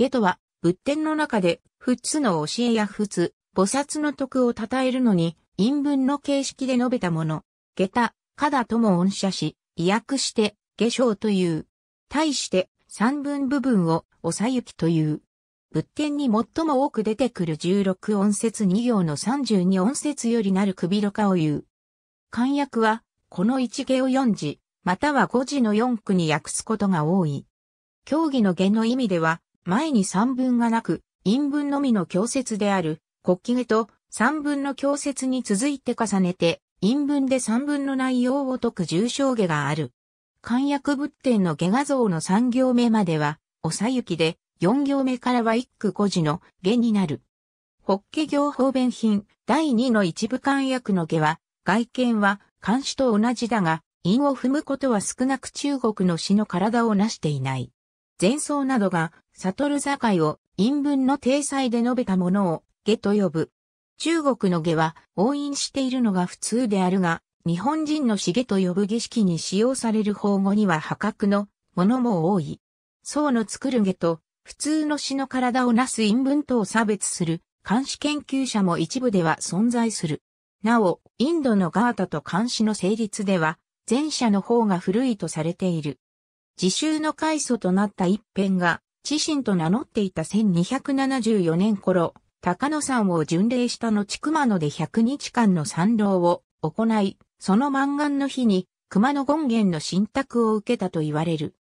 下とは、仏典の中で、仏の教えや仏、菩薩の徳を称えるのに、陰文の形式で述べたもの。下駄、下駄とも音写し、意訳して、下章という。対して、三文部分を、おさゆきという。仏典に最も多く出てくる十六音節二行の三十二音節よりなる首ろかを言う。漢訳は、この一下を四字、または五字の四句に訳すことが多い。競技の下の意味では、前に三文がなく、陰文のみの強説である、国旗下と三文の強説に続いて重ねて、陰文で三文の内容を解く重症下がある。漢訳仏典の下画像の三行目までは、おさゆきで、四行目からは一句五字の下になる。法華行方便品第二の一部漢訳の下は、外見は漢詩と同じだが、陰を踏むことは少なく中国の詩の体を成していない。前奏などが悟境を陰文の体裁で述べたものを下と呼ぶ。中国の下は応印しているのが普通であるが、日本人のしげと呼ぶ儀式に使用される方語には破格のものも多い。僧の作る下と普通の詩の体をなす陰文とを差別する監視研究者も一部では存在する。なお、インドのガータと監視の成立では、前者の方が古いとされている。自習の開祖となった一辺が、自身と名乗っていた1274年頃、高野山を巡礼した後熊野で100日間の参道を行い、その満願の日に熊野権現の信託を受けたと言われる。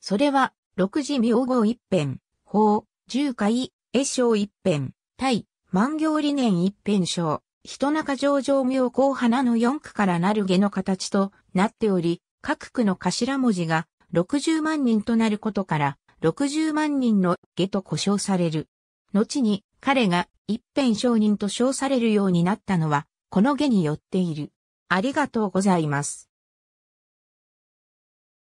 それは、六字名号一辺、法、十回、絵章一辺、対、万行理念一辺章、人中上上明高花の四区からなる下の形となっており、各区の頭文字が60万人となることから、60万人の下と呼称される。後に彼が一辺商人と称されるようになったのは、この下によっている。ありがとうございます。